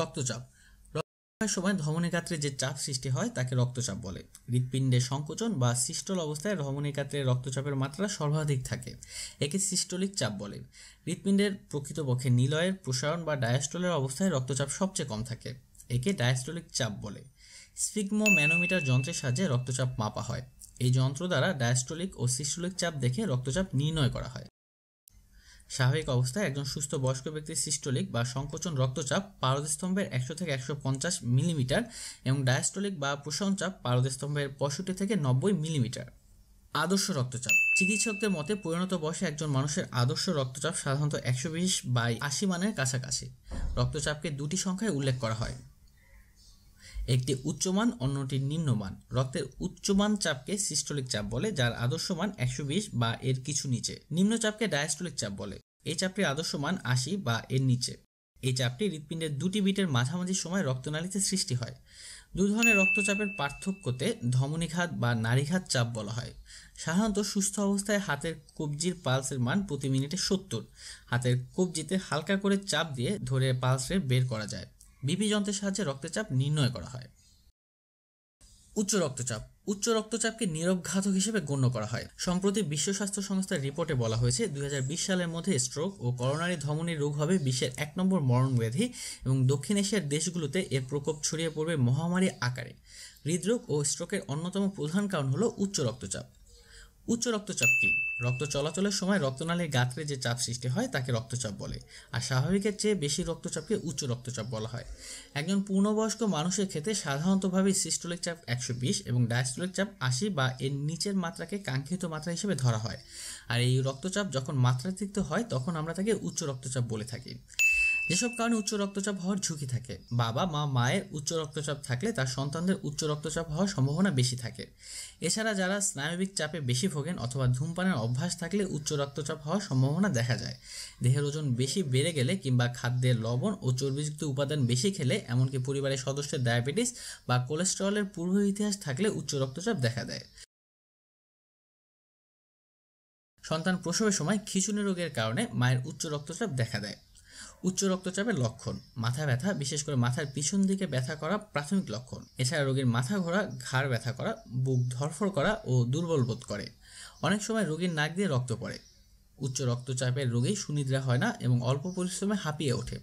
রক্তচাপ রক্তচাপের সময় কাত্রে যে চাপ সৃষ্টি হয় তাকে রক্তচাপ বলে হৃৎপিণ্ডে সংকোচন বা সিস্টল অবস্থায় কাত্রে রক্তচাপের মাত্রা সর্বাধিক থাকে একে সিস্টলিক চাপ বলে হৃৎপিণ্ডের প্রকৃতপক্ষে নিলয়ের প্রসারণ বা ডায়াস্টলের অবস্থায় রক্তচাপ সবচেয়ে কম থাকে একে ডায়াস্টলিক চাপ বলে স্পিগমো ম্যানোমিটার যন্ত্রের সাহায্যে রক্তচাপ মাপা হয় এই যন্ত্র দ্বারা ডায়াস্টলিক ও সিস্টোলিক চাপ দেখে রক্তচাপ নির্ণয় করা হয় স্বাভাবিক অবস্থায় একজন সুস্থ বয়স্ক ব্যক্তির সিস্টোলিক বা সংকোচন রক্তচাপ পারদস্তম্ভের একশো থেকে একশো পঞ্চাশ মিলিমিটার এবং ডায়াস্টোলিক বা প্রসনচাপ পারদস্তম্ভের পঁয়ষট্টি থেকে নব্বই মিলিমিটার আদর্শ রক্তচাপ চিকিৎসকদের মতে পরিণত বয়সে একজন মানুষের আদর্শ রক্তচাপ সাধারণত একশো বিশ বাই আশি মানের কাছাকাছি রক্তচাপকে দুটি সংখ্যায় উল্লেখ করা হয় একটি উচ্চমান অন্যটির নিম্নমান রক্তের উচ্চমান চাপকে সিস্টোলিক চাপ বলে যার আদর্শ মান একশো বা এর কিছু নিচে নিম্ন চাপকে ডায়াস্টোলিক চাপ বলে এই চাপটির আদর্শ মান আশি বা এর নিচে এই চাপটি হৃৎপিণ্ডের দুটি বিটের মাঝামাঝি সময় রক্তনালীতে সৃষ্টি হয় দু ধরনের রক্তচাপের পার্থক্যতে ধমনীঘাত বা নারীঘাত চাপ বলা হয় সাধারণত সুস্থ অবস্থায় হাতের কবজির পালসের মান প্রতি মিনিটে সত্তর হাতের কবজিতে হালকা করে চাপ দিয়ে ধরে পালস বের করা যায় বিপি যন্ত্রের সাহায্যে রক্তচাপ নির্ণয় করা হয় উচ্চ রক্তচাপ উচ্চ রক্তচাপকে নিরবঘাতক হিসেবে গণ্য করা হয় সম্প্রতি বিশ্ব স্বাস্থ্য সংস্থার রিপোর্টে বলা হয়েছে দুই সালের মধ্যে স্ট্রোক ও করোনারি ধমনীর রোগ হবে বিশ্বের এক নম্বর মরণ ব্যাধি এবং দক্ষিণ এশিয়ার দেশগুলোতে এর প্রকোপ ছড়িয়ে পড়বে মহামারী আকারে হৃদরোগ ও স্ট্রোকের অন্যতম প্রধান কারণ হলো উচ্চ রক্তচাপ উচ্চ রক্তচাপ কী রক্ত চলাচলের সময় রক্তনালীর গাত্রে যে চাপ সৃষ্টি হয় তাকে রক্তচাপ বলে আর স্বাভাবিকের চেয়ে বেশি রক্তচাপকে উচ্চ রক্তচাপ বলা হয় একজন পূর্ণবয়স্ক মানুষের ক্ষেত্রে সাধারণতভাবে সিস্টোলিক চাপ একশো বিশ এবং ডায়াস্টোলিক চাপ আশি বা এর নিচের মাত্রাকে কাঙ্ক্ষিত মাত্রা হিসেবে ধরা হয় আর এই রক্তচাপ যখন মাত্রাতিক্ত হয় তখন আমরা তাকে উচ্চ রক্তচাপ বলে থাকি যেসব কারণে উচ্চ রক্তচাপ হওয়ার ঝুঁকি থাকে বাবা মা মায়ের উচ্চ রক্তচাপ থাকলে তার সন্তানদের উচ্চ রক্তচাপ হওয়ার সম্ভাবনা বেশি থাকে এছাড়া যারা স্নায়বিক চাপে বেশি ভোগেন অথবা ধূমপানের অভ্যাস থাকলে উচ্চ রক্তচাপ হওয়ার সম্ভাবনা দেখা যায় দেহের ওজন বেশি বেড়ে গেলে কিংবা খাদ্যে লবণ ও চর্বিযুক্ত উপাদান বেশি খেলে এমনকি পরিবারের সদস্যের ডায়াবেটিস বা কোলেস্টেরলের পূর্ব ইতিহাস থাকলে উচ্চ রক্তচাপ দেখা দেয় সন্তান প্রসবের সময় খিচুনি রোগের কারণে মায়ের উচ্চ রক্তচাপ দেখা দেয় উচ্চ রক্তচাপের লক্ষণ মাথা ব্যথা বিশেষ করে মাথার পিছন দিকে ব্যথা করা প্রাথমিক লক্ষণ এছাড়া রোগীর মাথা ঘোরা ঘাড় ব্যথা করা বুক ধরফর করা ও দুর্বল বোধ করে অনেক সময় রোগীর নাক দিয়ে রক্ত পড়ে উচ্চ রক্তচাপের রোগী সুনিদ্রা হয় না এবং অল্প পরিশ্রমে হাঁপিয়ে ওঠে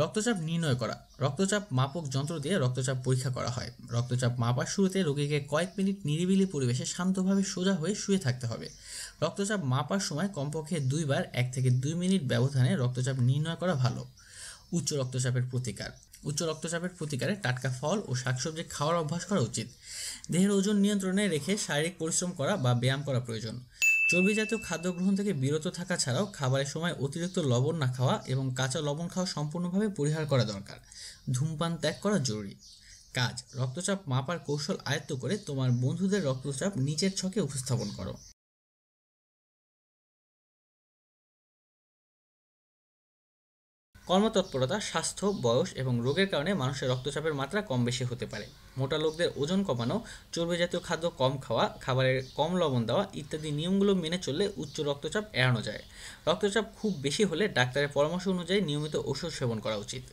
রক্তচাপ নির্ণয় করা রক্তচাপ মাপক যন্ত্র দিয়ে রক্তচাপ পরীক্ষা করা হয় রক্তচাপ মাপার শুরুতে রোগীকে কয়েক মিনিট নিরিবিলি পরিবেশে শান্তভাবে সোজা হয়ে শুয়ে থাকতে হবে রক্তচাপ মাপার সময় কমপক্ষে দুইবার এক থেকে দুই মিনিট ব্যবধানে রক্তচাপ নির্ণয় করা ভালো উচ্চ রক্তচাপের প্রতিকার উচ্চ রক্তচাপের প্রতিকারে টাটকা ফল ও শাকসবজি খাওয়ার অভ্যাস করা উচিত দেহের ওজন নিয়ন্ত্রণে রেখে শারীরিক পরিশ্রম করা বা ব্যায়াম করা প্রয়োজন জাতীয় খাদ্য গ্রহণ থেকে বিরত থাকা ছাড়াও খাবারের সময় অতিরিক্ত লবণ না খাওয়া এবং কাঁচা লবণ খাওয়া সম্পূর্ণভাবে পরিহার করা দরকার ধূমপান ত্যাগ করা জরুরি কাজ রক্তচাপ মাপার কৌশল আয়ত্ত করে তোমার বন্ধুদের রক্তচাপ নিচের ছকে উপস্থাপন করো কর্মতৎপরতা স্বাস্থ্য বয়স এবং রোগের কারণে মানুষের রক্তচাপের মাত্রা কম বেশি হতে পারে মোটা লোকদের ওজন কমানো চর্বি জাতীয় খাদ্য কম খাওয়া খাবারের কম লবণ দেওয়া ইত্যাদি নিয়মগুলো মেনে চললে উচ্চ রক্তচাপ এড়ানো যায় রক্তচাপ খুব বেশি হলে ডাক্তারের পরামর্শ অনুযায়ী নিয়মিত ওষুধ সেবন করা উচিত